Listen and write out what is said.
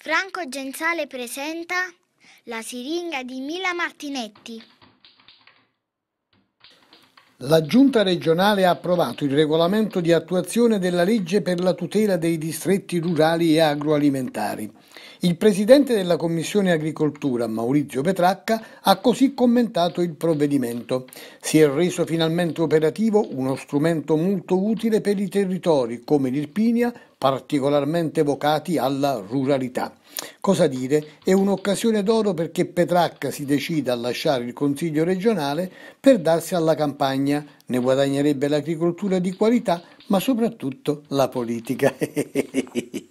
Franco Genzale presenta La siringa di Mila Martinetti. La Giunta regionale ha approvato il regolamento di attuazione della legge per la tutela dei distretti rurali e agroalimentari. Il presidente della Commissione Agricoltura, Maurizio Petracca, ha così commentato il provvedimento. Si è reso finalmente operativo uno strumento molto utile per i territori come l'Irpinia, particolarmente vocati alla ruralità. Cosa dire? È un'occasione d'oro perché Petracca si decida a lasciare il Consiglio regionale per darsi alla campagna guadagna? Ne guadagnerebbe l'agricoltura di qualità, ma soprattutto la politica.